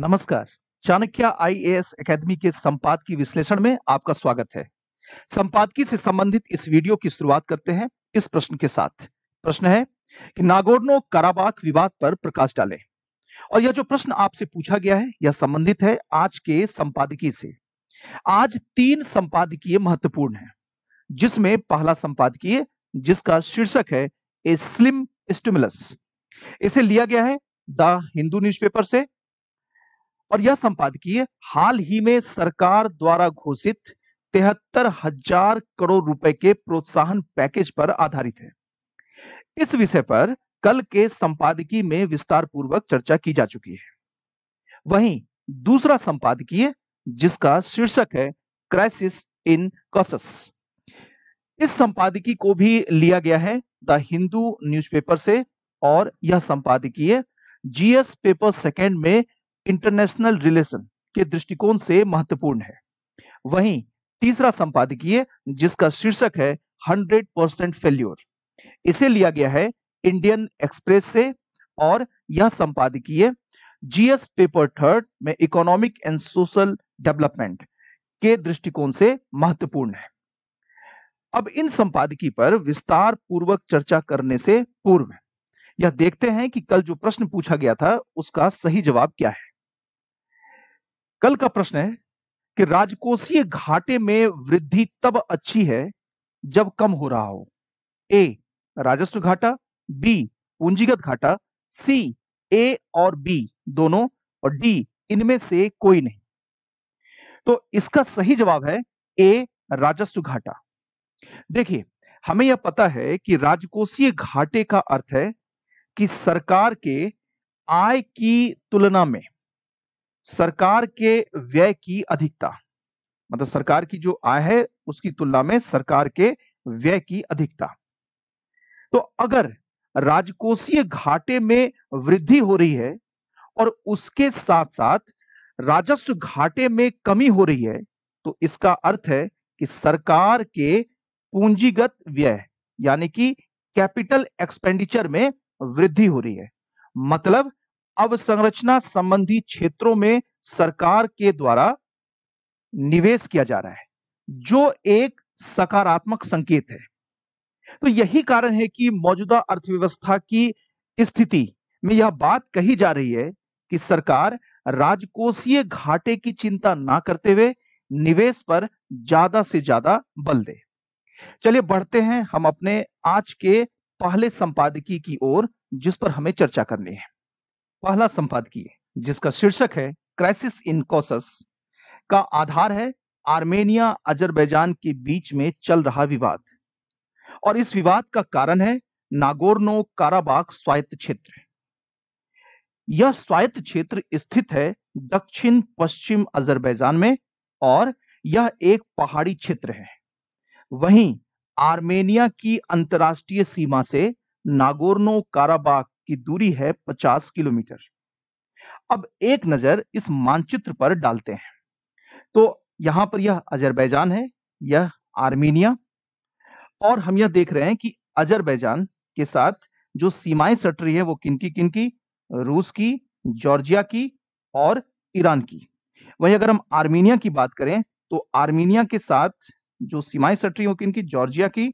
नमस्कार Chanakya IAS academy के संपादकीय विश्लेषण में आपका स्वागत है संपादकीय से संबंधित इस वीडियो की शुरुआत करते हैं इस प्रश्न के साथ प्रश्न है कि नागोर्नो कराबाक विवाद पर प्रकाश डालें और यह जो प्रश्न आपसे पूछा गया है यह संबंधित है आज के संपादकीय से आज तीन संपादकीय महत्वपूर्ण है जिसमें पहला संपादकीय जिसका शीर्षक है ए स्लिम स्टिमुलस इसे लिया गया है द हिंदू न्यूज़पेपर से और यह संपादकीय हाल ही में सरकार द्वारा घोषित तिहत्तर हजार करोड़ रुपए के प्रोत्साहन पैकेज पर आधारित है इस विषय पर कल के संपादकीय में विस्तार पूर्वक चर्चा की जा चुकी है वहीं दूसरा संपादकीय जिसका शीर्षक है क्राइसिस इन कॉसस इस संपादकीय को भी लिया गया है द हिंदू न्यूज़पेपर से और यह संपादकीय जीएस पेपर सेकेंड में इंटरनेशनल रिलेशन के दृष्टिकोण से महत्वपूर्ण है वहीं तीसरा संपादकीय जिसका शीर्षक है 100 परसेंट फेल्योर इसे लिया गया है इंडियन एक्सप्रेस से और यह संपादकीय जीएस पेपर थर्ड में इकोनॉमिक एंड सोशल डेवलपमेंट के दृष्टिकोण से महत्वपूर्ण है अब इन संपादकीय पर विस्तार पूर्वक चर्चा करने से पूर्व यह देखते हैं कि कल जो प्रश्न पूछा गया था उसका सही जवाब क्या है कल का प्रश्न है कि राजकोषीय घाटे में वृद्धि तब अच्छी है जब कम हो रहा हो ए राजस्व घाटा बी पूंजीगत घाटा सी ए और बी दोनों और डी इनमें से कोई नहीं तो इसका सही जवाब है ए राजस्व घाटा देखिए हमें यह पता है कि राजकोषीय घाटे का अर्थ है कि सरकार के आय की तुलना में सरकार के व्यय की अधिकता मतलब सरकार की जो आय है उसकी तुलना में सरकार के व्यय की अधिकता तो अगर राजकोषीय घाटे में वृद्धि हो रही है और उसके साथ साथ राजस्व घाटे में कमी हो रही है तो इसका अर्थ है कि सरकार के पूंजीगत व्यय यानी कि कैपिटल एक्सपेंडिचर में वृद्धि हो रही है मतलब अवसंरचना संबंधी क्षेत्रों में सरकार के द्वारा निवेश किया जा रहा है जो एक सकारात्मक संकेत है तो यही कारण है कि मौजूदा अर्थव्यवस्था की स्थिति में यह बात कही जा रही है कि सरकार राजकोषीय घाटे की चिंता ना करते हुए निवेश पर ज्यादा से ज्यादा बल दे चलिए बढ़ते हैं हम अपने आज के पहले संपादकीय की ओर जिस पर हमें चर्चा करनी है पहला संपादकीय जिसका शीर्षक है क्राइसिस इन कोसस का आधार है आर्मेनिया अजरबैजान के बीच में चल रहा विवाद और इस विवाद का कारण है नागोर्नो काराबाग स्वायत्त क्षेत्र यह स्वायत्त क्षेत्र स्थित है दक्षिण पश्चिम अजरबैजान में और यह एक पहाड़ी क्षेत्र है वहीं आर्मेनिया की अंतर्राष्ट्रीय सीमा से नागोर्नो काराबाग की दूरी है 50 किलोमीटर अब एक नजर इस मानचित्र पर डालते हैं तो यहां पर यह अजरबैजान है यह आर्मेनिया और हम यह देख रहे हैं कि अजरबैजान के साथ जो सीमाएं सट रही है वो किनकी किनकी रूस की जॉर्जिया की और ईरान की वहीं अगर हम आर्मेनिया की बात करें तो आर्मेनिया के साथ जो सीमाएं सट रही है वो किनकी जॉर्जिया की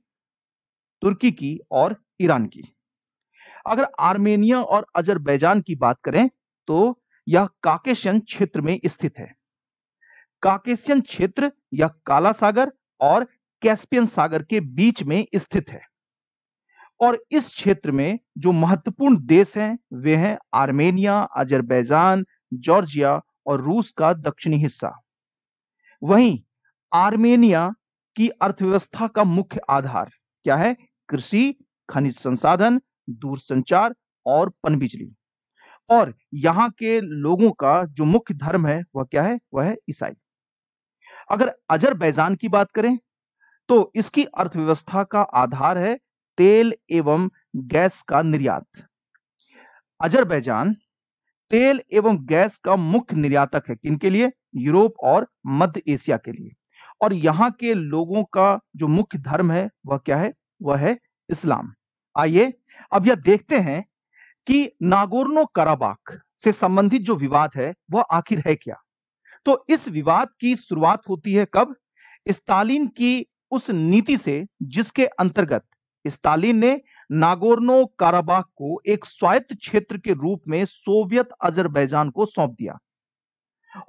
तुर्की की और ईरान की अगर आर्मेनिया और अजरबैजान की बात करें तो यह काकेशियन क्षेत्र में स्थित है काकेशियन क्षेत्र यह काला सागर और कैस्पियन सागर के बीच में स्थित है और इस क्षेत्र में जो महत्वपूर्ण देश हैं वे हैं आर्मेनिया अजरबैजान जॉर्जिया और रूस का दक्षिणी हिस्सा वहीं आर्मेनिया की अर्थव्यवस्था का मुख्य आधार क्या है कृषि खनिज संसाधन दूरसंचार और पनबिजली और यहाँ के लोगों का जो मुख्य धर्म है वह क्या है वह है ईसाई अगर अजरबैजान की बात करें तो इसकी अर्थव्यवस्था का आधार है तेल एवं गैस का निर्यात अजरबैजान तेल एवं गैस का मुख्य निर्यातक है किनके लिए यूरोप और मध्य एशिया के लिए और यहाँ के लोगों का जो मुख्य धर्म है वह क्या है वह है इस्लाम आइए अब यह देखते हैं कि नागोर्नो कराबाक से संबंधित जो विवाद है वह आखिर है क्या तो इस विवाद की शुरुआत होती है कब स्टालिन की उस नीति से जिसके अंतर्गत स्टालिन ने नागोर्नो काराबाग को एक स्वायत्त क्षेत्र के रूप में सोवियत अजरबैजान को सौंप दिया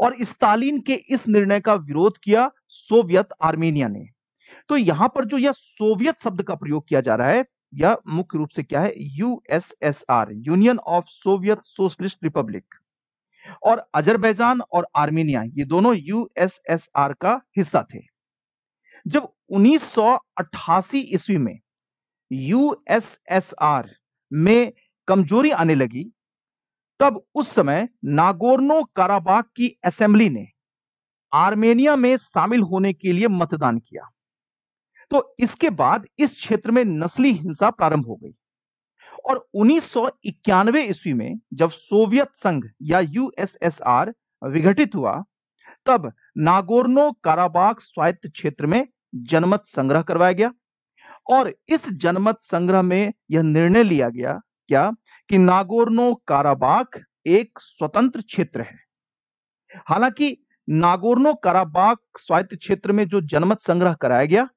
और स्टालिन के इस निर्णय का विरोध किया सोवियत आर्मेनिया ने तो यहां पर जो यह सोवियत शब्द का प्रयोग किया जा रहा है यह मुख्य रूप से क्या है USSR Union of Soviet Socialist Republic और अजरबैजान और आर्मेनिया ये दोनों यूएसएसआर का हिस्सा थे जब 1988 ईस्वी में यूएसएसआर में कमजोरी आने लगी तब उस समय नागोर्नो काराबाग की असेंबली ने आर्मेनिया में शामिल होने के लिए मतदान किया तो इसके बाद इस क्षेत्र में नस्ली हिंसा प्रारंभ हो गई और उन्नीस ईस्वी में जब सोवियत संघ या यूएसएसआर विघटित हुआ तब नागोर्नो काराबाग स्वायत्त क्षेत्र में जनमत संग्रह करवाया गया और इस जनमत संग्रह में यह निर्णय लिया गया क्या कि नागोर्नो काराबाग एक स्वतंत्र क्षेत्र है हालांकि नागोर्नो काराबाग स्वायत्त क्षेत्र में जो जनमत संग्रह कराया गया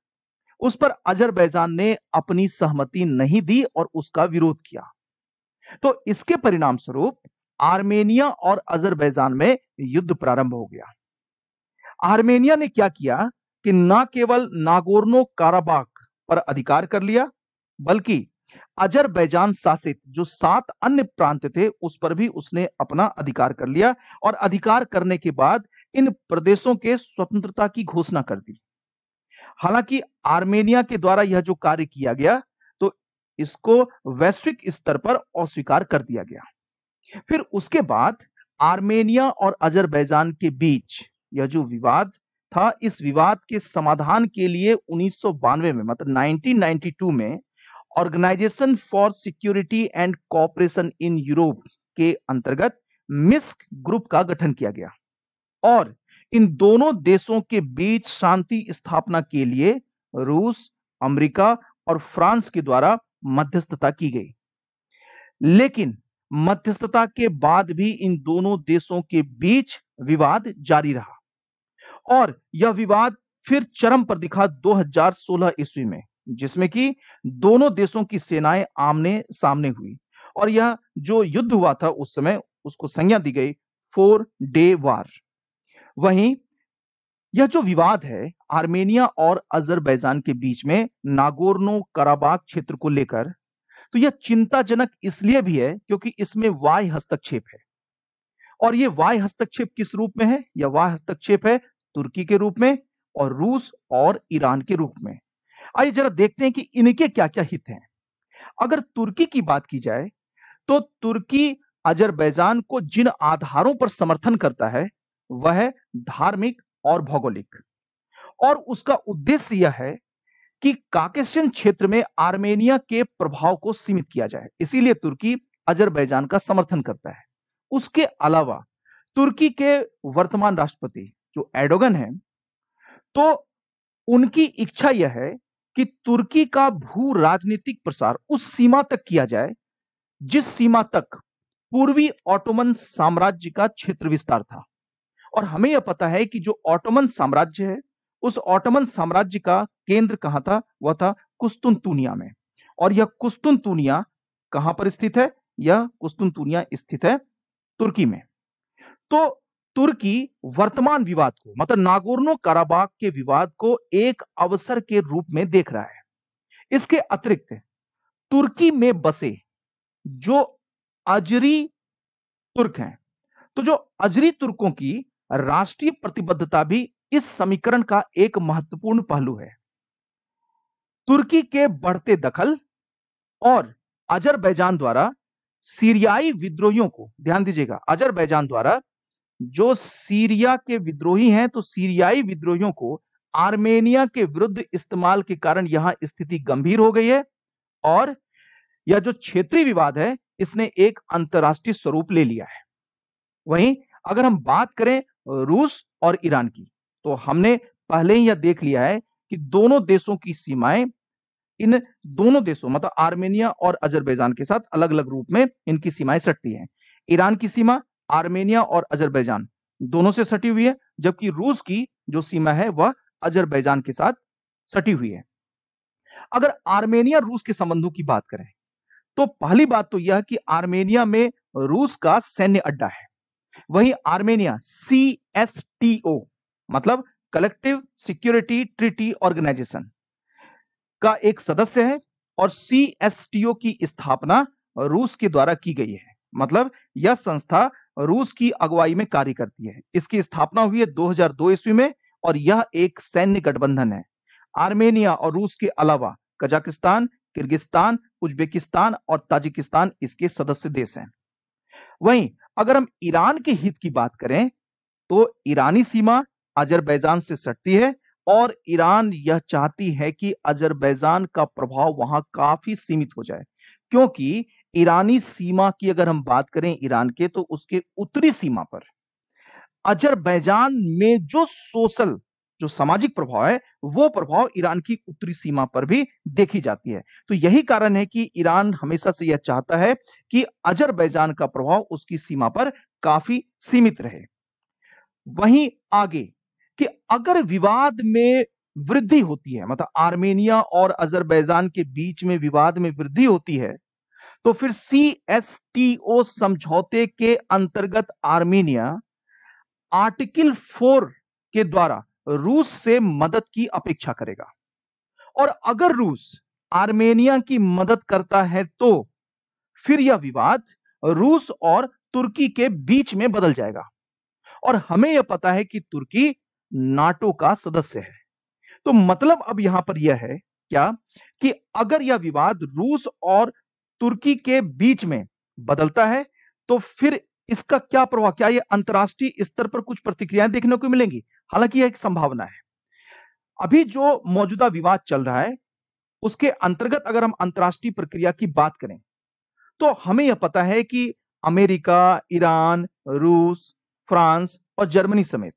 उस पर अजरबैजान ने अपनी सहमति नहीं दी और उसका विरोध किया तो इसके परिणाम स्वरूप आर्मेनिया और अजरबैजान में युद्ध प्रारंभ हो गया आर्मेनिया ने क्या किया कि न केवल नागोर्नो काराबाक पर अधिकार कर लिया बल्कि अजरबैजान शासित जो सात अन्य प्रांत थे उस पर भी उसने अपना अधिकार कर लिया और अधिकार करने के बाद इन प्रदेशों के स्वतंत्रता की घोषणा कर दी हालांकि आर्मेनिया के द्वारा यह जो कार्य किया गया तो इसको वैश्विक स्तर पर अस्वीकार कर दिया गया फिर उसके बाद आर्मेनिया और अजरबैजान के बीच यह जो विवाद था इस विवाद के समाधान के लिए उन्नीस में मतलब 1992 में Organization for Security and Cooperation in Europe के अंतर्गत मिस्क ग्रुप का गठन किया गया और इन दोनों देशों के बीच शांति स्थापना के लिए रूस अमेरिका और फ्रांस के द्वारा मध्यस्थता की गई लेकिन मध्यस्थता के बाद भी इन दोनों देशों के बीच विवाद जारी रहा और यह विवाद फिर चरम पर दिखा 2016 ईस्वी में जिसमें कि दोनों देशों की सेनाएं आमने सामने हुई और यह जो युद्ध हुआ था उस समय उसको संज्ञा दी गई फोर डे वार वहीं यह जो विवाद है आर्मेनिया और अजरबैजान के बीच में नागोर्नो कराबाग क्षेत्र को लेकर तो यह चिंताजनक इसलिए भी है क्योंकि इसमें वाय हस्तक्षेप है और यह वाय हस्तक्षेप किस रूप में है यह वाय हस्तक्षेप है तुर्की के रूप में और रूस और ईरान के रूप में आइए जरा देखते हैं कि इनके क्या क्या हित हैं अगर तुर्की की बात की जाए तो तुर्की अजरबैजान को जिन आधारों पर समर्थन करता है वह धार्मिक और भौगोलिक और उसका उद्देश्य यह है कि काकेशियन क्षेत्र में आर्मेनिया के प्रभाव को सीमित किया जाए इसीलिए तुर्की अजरबैजान का समर्थन करता है उसके अलावा तुर्की के वर्तमान राष्ट्रपति जो एडोगन है तो उनकी इच्छा यह है कि तुर्की का भू राजनीतिक प्रसार उस सीमा तक किया जाए जिस सीमा तक पूर्वी ऑटोमन साम्राज्य का क्षेत्र विस्तार था और हमें यह पता है कि जो ऑटोमन साम्राज्य है उस ऑटोमन साम्राज्य का केंद्र कहां था वह था कुस्तुनतुनिया में और यह कुस्तुनतुनिया कहां पर स्थित है यह कुस्तुनतुनिया स्थित है तुर्की में तो तुर्की वर्तमान विवाद को मतलब नागोर्नो काराबाग के विवाद को एक अवसर के रूप में देख रहा है इसके अतिरिक्त तुर्की में बसे जो अजरी तुर्क हैं तो जो अजरी तुर्कों की राष्ट्रीय प्रतिबद्धता भी इस समीकरण का एक महत्वपूर्ण पहलू है तुर्की के बढ़ते दखल और अजरबैजान द्वारा सीरियाई विद्रोहियों को ध्यान दीजिएगा अजरबैजान द्वारा जो सीरिया के विद्रोही हैं तो सीरियाई विद्रोहियों को आर्मेनिया के विरुद्ध इस्तेमाल के कारण यहां स्थिति गंभीर हो गई है और यह जो क्षेत्रीय विवाद है इसने एक अंतर्राष्ट्रीय स्वरूप ले लिया है वहीं अगर हम बात करें रूस और ईरान की तो हमने पहले ही यह देख लिया है कि दोनों देशों की सीमाएं इन दोनों देशों मतलब आर्मेनिया और अजरबैजान के साथ अलग अलग रूप में इनकी सीमाएं सटती हैं ईरान की सीमा आर्मेनिया और अजरबैजान दोनों से सटी हुई है जबकि रूस की जो सीमा है वह अजरबैजान के साथ सटी हुई है अगर आर्मेनिया रूस के संबंधों की बात करें तो पहली बात तो यह कि आर्मेनिया में रूस का सैन्य अड्डा है वहीं Armenia C S T O मतलब कलेक्टिव सिक्योरिटी ट्रिटी ऑर्गेनाइजेशन का एक सदस्य है और सी एस टी ओ की स्थापना रूस के द्वारा की गई है मतलब यह संस्था रूस की अगुवाई में कार्य करती है इसकी स्थापना हुई है 2002 ईस्वी में और यह एक सैन्य गठबंधन है आर्मेनिया और रूस के अलावा कजाकिस्तान किर्गिस्तान उज्बेकिस्तान और ताजिकिस्तान इसके सदस्य देश हैं वहीं अगर हम ईरान के हित की बात करें तो ईरानी सीमा अजरबैजान से सटती है और ईरान यह चाहती है कि अजरबैजान का प्रभाव वहां काफी सीमित हो जाए क्योंकि ईरानी सीमा की अगर हम बात करें ईरान के तो उसके उत्तरी सीमा पर अजरबैजान में जो सोशल जो सामाजिक प्रभाव है वो प्रभाव ईरान की उत्तरी सीमा पर भी देखी जाती है तो यही कारण है कि ईरान हमेशा से यह चाहता है कि अजरबैजान का प्रभाव उसकी सीमा पर काफी सीमित रहे वहीं आगे कि अगर विवाद में वृद्धि होती है मतलब आर्मेनिया और अजरबैजान के बीच में विवाद में वृद्धि होती है तो फिर सी एस टी ओ समझौते के अंतर्गत आर्मेनिया आर्टिकल फोर के द्वारा रूस से मदद की अपेक्षा करेगा और अगर रूस आर्मेनिया की मदद करता है तो फिर यह विवाद रूस और तुर्की के बीच में बदल जाएगा और हमें यह पता है कि तुर्की नाटो का सदस्य है तो मतलब अब यहां पर यह है क्या कि अगर यह विवाद रूस और तुर्की के बीच में बदलता है तो फिर इसका क्या प्रभाव क्या ये अंतर्राष्ट्रीय स्तर पर कुछ प्रतिक्रियाएं देखने को मिलेंगी हालांकि यह एक संभावना है अभी जो मौजूदा विवाद चल रहा है उसके अंतर्गत अगर हम अंतर्राष्ट्रीय प्रक्रिया की बात करें तो हमें यह पता है कि अमेरिका ईरान रूस फ्रांस और जर्मनी समेत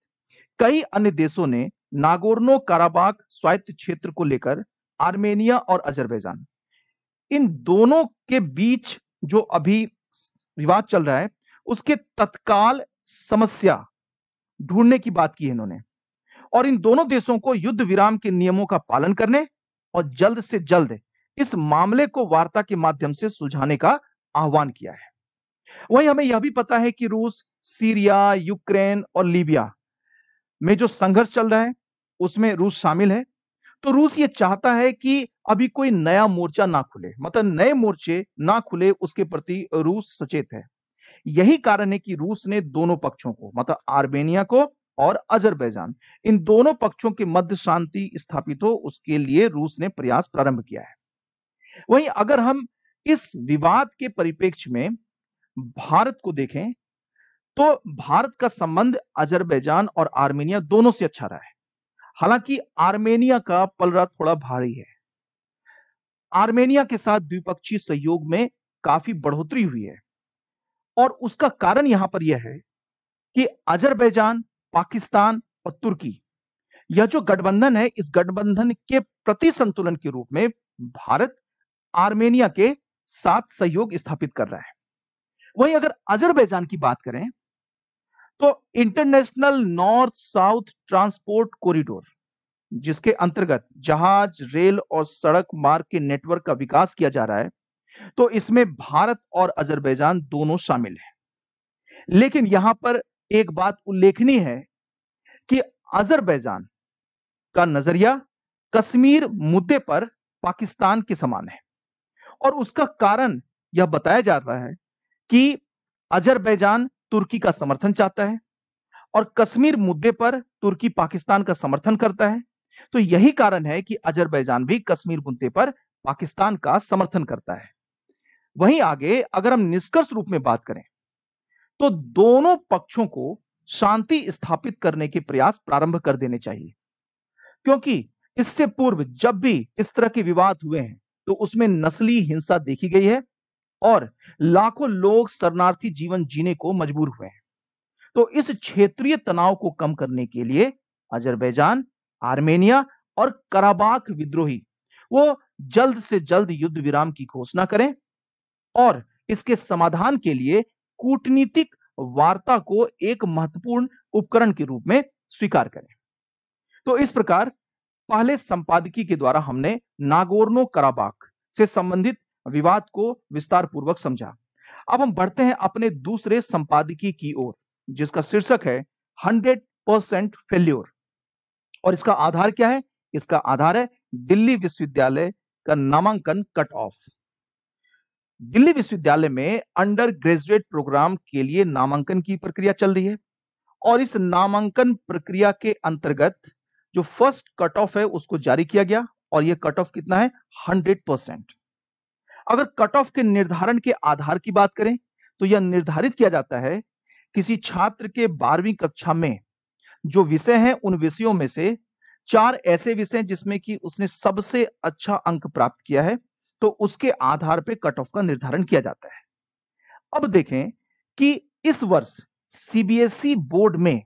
कई अन्य देशों ने नागोर्नो काराबाग स्वायत्त क्षेत्र को लेकर आर्मेनिया और अजरबैजान इन दोनों के बीच जो अभी विवाद चल रहा है उसके तत्काल समस्या ढूंढने की बात की है इन्होंने और इन दोनों देशों को युद्ध विराम के नियमों का पालन करने और जल्द से जल्द इस मामले को वार्ता के माध्यम से सुलझाने का आह्वान किया है वहीं हमें यह भी पता है कि रूस सीरिया यूक्रेन और लीबिया में जो संघर्ष चल रहा है उसमें रूस शामिल है तो रूस ये चाहता है कि अभी कोई नया मोर्चा ना खुले मतलब नए मोर्चे ना खुले उसके प्रति रूस सचेत है यही कारण है कि रूस ने दोनों पक्षों को मतलब आर्मेनिया को और अजरबैजान इन दोनों पक्षों के मध्य शांति स्थापित हो उसके लिए रूस ने प्रयास प्रारंभ किया है वहीं अगर हम इस विवाद के परिप्रेक्ष्य में भारत को देखें तो भारत का संबंध अजरबैजान और आर्मेनिया दोनों से अच्छा रहा है हालांकि आर्मेनिया का पलरा थोड़ा भारी है आर्मेनिया के साथ द्विपक्षीय सहयोग में काफी बढ़ोतरी हुई है और उसका कारण यहां पर यह है कि अजरबैजान पाकिस्तान और तुर्की यह जो गठबंधन है इस गठबंधन के प्रति संतुलन के रूप में भारत आर्मेनिया के साथ सहयोग स्थापित कर रहा है वहीं अगर अजरबैजान की बात करें तो International North South Transport Corridor जिसके अंतर्गत जहाज रेल और सड़क मार्ग के नेटवर्क का विकास किया जा रहा है तो इसमें भारत और अजरबैजान दोनों शामिल हैं लेकिन यहां पर एक बात उल्लेखनीय है कि अजरबैजान का नजरिया कश्मीर मुद्दे पर पाकिस्तान के समान है और उसका कारण यह बताया जाता है कि अजरबैजान तुर्की का समर्थन चाहता है और कश्मीर मुद्दे पर तुर्की पाकिस्तान का समर्थन करता है तो यही कारण है कि अजरबैजान भी कश्मीर मुद्दे पर पाकिस्तान का समर्थन करता है वहीं आगे अगर हम निष्कर्ष रूप में बात करें तो दोनों पक्षों को शांति स्थापित करने के प्रयास प्रारंभ कर देने चाहिए क्योंकि इससे पूर्व जब भी इस तरह के विवाद हुए हैं तो उसमें नस्ली हिंसा देखी गई है और लाखों लोग शरणार्थी जीवन जीने को मजबूर हुए हैं तो इस क्षेत्रीय तनाव को कम करने के लिए अजरबैजान आर्मेनिया और कराबाक विद्रोही वो जल्द से जल्द युद्ध विराम की घोषणा करें और इसके समाधान के लिए कूटनीतिक वार्ता को एक महत्वपूर्ण उपकरण के रूप में स्वीकार करें तो इस प्रकार पहले संपादकी के द्वारा हमने नागोर्नो कराबाक से संबंधित विवाद को विस्तार पूर्वक समझा अब हम बढ़ते हैं अपने दूसरे संपादकीय की ओर जिसका शीर्षक है हंड्रेड परसेंट फेल्योर और इसका आधार क्या है इसका आधार है दिल्ली विश्वविद्यालय का नामांकन कट ऑफ दिल्ली विश्वविद्यालय में अंडर ग्रेजुएट प्रोग्राम के लिए नामांकन की प्रक्रिया चल रही है और इस नामांकन प्रक्रिया के अंतर्गत जो फर्स्ट कट ऑफ है उसको जारी किया गया और यह कट ऑफ कितना है हंड्रेड परसेंट अगर कट ऑफ के निर्धारण के आधार की बात करें तो यह निर्धारित किया जाता है किसी छात्र के बारहवीं कक्षा में जो विषय हैं उन विषयों में से चार ऐसे विषय जिसमें कि उसने सबसे अच्छा अंक प्राप्त किया है तो उसके आधार पे कट ऑफ का निर्धारण किया जाता है अब देखें कि इस वर्ष सीबीएसई बोर्ड में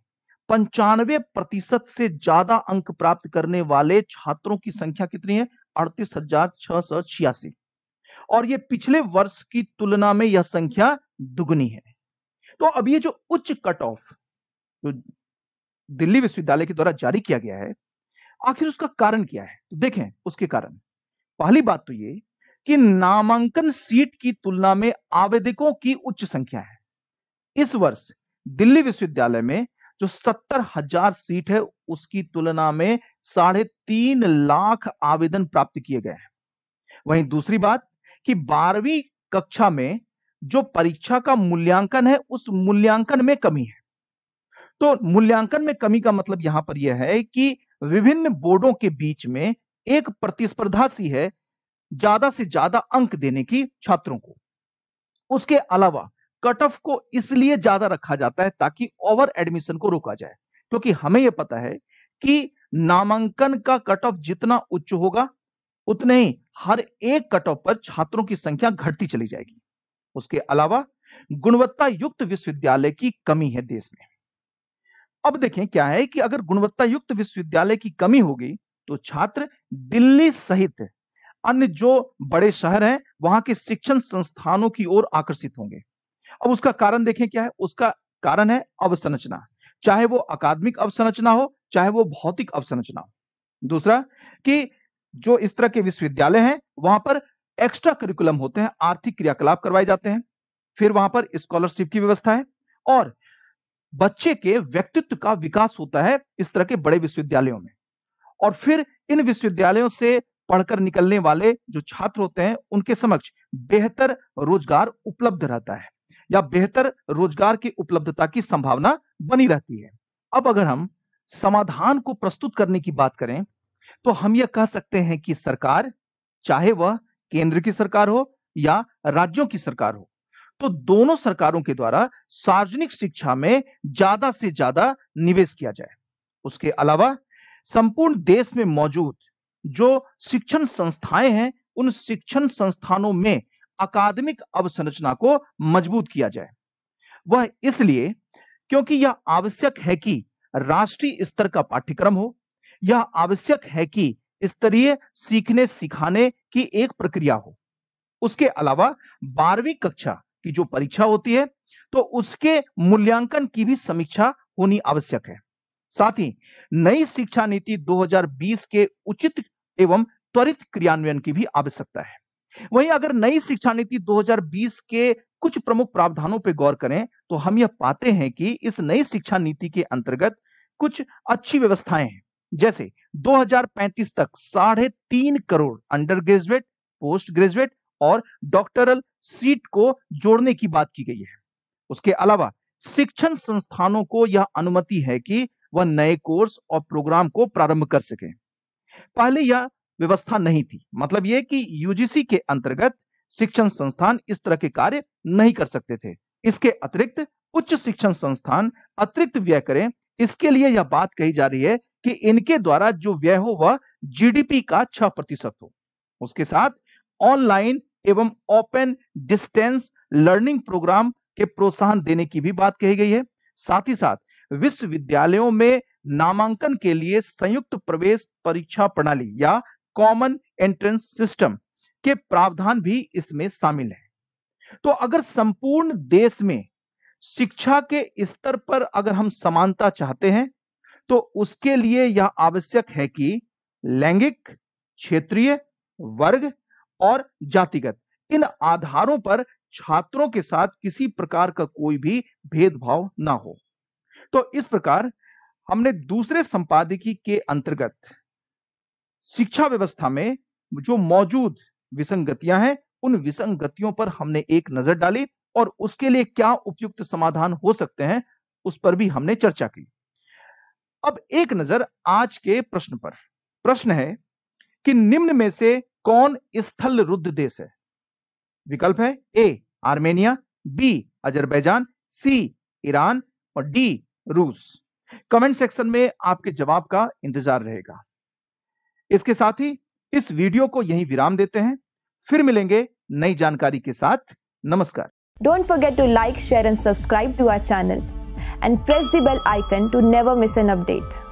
पंचानवे प्रतिशत से ज्यादा अंक प्राप्त करने वाले छात्रों की संख्या कितनी है अड़तीस हजार छह सौ छियासी और ये पिछले वर्ष की तुलना में यह संख्या दुगनी है तो अब ये जो उच्च कट ऑफ जो दिल्ली विश्वविद्यालय के द्वारा जारी किया गया है आखिर उसका कारण क्या है तो देखें उसके कारण पहली बात तो ये कि नामांकन सीट की तुलना में आवेदकों की उच्च संख्या है इस वर्ष दिल्ली विश्वविद्यालय में जो सत्तर हजार सीट है उसकी तुलना में साढ़े तीन लाख आवेदन प्राप्त किए गए हैं वहीं दूसरी बात कि बारहवीं कक्षा में जो परीक्षा का मूल्यांकन है उस मूल्यांकन में कमी है तो मूल्यांकन में कमी का मतलब यहां पर यह है कि विभिन्न बोर्डों के बीच में एक प्रतिस्पर्धा सी है ज्यादा से ज्यादा अंक देने की छात्रों को उसके अलावा कट ऑफ को इसलिए ज्यादा रखा जाता है ताकि ओवर एडमिशन को रोका जाए क्योंकि हमें यह पता है कि नामांकन का कट ऑफ जितना उच्च होगा उतने ही हर एक कट ऑफ पर छात्रों की संख्या घटती चली जाएगी उसके अलावा गुणवत्ता युक्त विश्वविद्यालय की कमी है देश में अब देखें क्या है कि अगर गुणवत्ता युक्त विश्वविद्यालय की कमी होगी तो छात्र दिल्ली सहित अन्य जो बड़े शहर हैं वहां के शिक्षण संस्थानों की ओर आकर्षित होंगे अब उसका कारण देखें क्या है उसका कारण है अवसंरचना चाहे वो अकादमिक अवसंरचना हो चाहे वो भौतिक अवसंरचना हो दूसरा कि जो इस तरह के विश्वविद्यालय हैं वहां पर एक्स्ट्रा करिकुलम होते हैं आर्थिक क्रियाकलाप करवाए जाते हैं फिर वहां पर स्कॉलरशिप की व्यवस्था है और बच्चे के व्यक्तित्व का विकास होता है इस तरह के बड़े विश्वविद्यालयों में और फिर इन विश्वविद्यालयों से पढ़कर निकलने वाले जो छात्र होते हैं उनके समक्ष बेहतर रोजगार उपलब्ध रहता है या बेहतर रोजगार की उपलब्धता की संभावना बनी रहती है अब अगर हम समाधान को प्रस्तुत करने की बात करें तो हम यह कह सकते हैं कि सरकार चाहे वह केंद्र की सरकार हो या राज्यों की सरकार हो तो दोनों सरकारों के द्वारा सार्वजनिक शिक्षा में ज्यादा से ज्यादा निवेश किया जाए उसके अलावा संपूर्ण देश में मौजूद जो शिक्षण संस्थाएं हैं उन शिक्षण संस्थानों में अकादमिक अवसंरचना को मजबूत किया जाए वह इसलिए क्योंकि यह आवश्यक है कि राष्ट्रीय स्तर का पाठ्यक्रम हो यह आवश्यक है कि स्तरीय सीखने सिखाने की एक प्रक्रिया हो उसके अलावा बारहवीं कक्षा की जो परीक्षा होती है तो उसके मूल्यांकन की भी समीक्षा होनी आवश्यक है साथ ही नई शिक्षा नीति 2020 के उचित एवं त्वरित क्रियान्वयन की भी आवश्यकता है वहीं अगर नई शिक्षा नीति 2020 के कुछ प्रमुख प्रावधानों पर गौर करें तो हम यह पाते हैं कि इस नई शिक्षा नीति के अंतर्गत कुछ अच्छी व्यवस्थाएं हैं जैसे 2035 तक साढ़े तीन crore undergraduate postgraduate और डॉक्टरल सीट को जोड़ने की बात की गई है उसके अलावा शिक्षण संस्थानों को यह अनुमति है कि वह नए कोर्स और प्रोग्राम को प्रारंभ कर सकें पहले यह व्यवस्था नहीं थी मतलब ये कि यूजीसी के अंतर्गत शिक्षण संस्थान इस तरह के कार्य नहीं कर सकते थे इसके अतिरिक्त उच्च शिक्षण संस्थान अतिरिक्त व्यय करें इसके लिए यह बात कही जा रही है कि इनके द्वारा जो व्यय हो वह जीडीपी का छह प्रतिशत हो उसके साथ ऑनलाइन एवं ओपन डिस्टेंस लर्निंग प्रोग्राम के प्रोत्साहन देने की भी बात कही गई है साथ ही साथ विश्वविद्यालयों में नामांकन के लिए संयुक्त प्रवेश परीक्षा प्रणाली या कॉमन एंट्रेंस सिस्टम के प्रावधान भी इसमें शामिल है तो अगर संपूर्ण देश में शिक्षा के स्तर पर अगर हम समानता चाहते हैं तो उसके लिए यह आवश्यक है कि लैंगिक क्षेत्रीय वर्ग और जातिगत इन आधारों पर छात्रों के साथ किसी प्रकार का कोई भी भेदभाव ना हो तो इस प्रकार हमने दूसरे संपादकीय के अंतर्गत शिक्षा व्यवस्था में जो मौजूद विसंगतियां हैं उन विसंगतियों पर हमने एक नजर डाली और उसके लिए क्या उपयुक्त समाधान हो सकते हैं उस पर भी हमने चर्चा की अब एक नजर आज के प्रश्न पर प्रश्न है कि निम्न में से कौन स्थल रुद्ध देश है विकल्प है A Armenia B Azerbaijan C Iran और डी रूस कमेंट सेक्शन में आपके जवाब का इंतजार रहेगा इसके साथ ही इस वीडियो को यहीं विराम देते हैं फिर मिलेंगे नई जानकारी के साथ नमस्कार don't forget to like share and subscribe to our channel and press the bell icon to never miss an update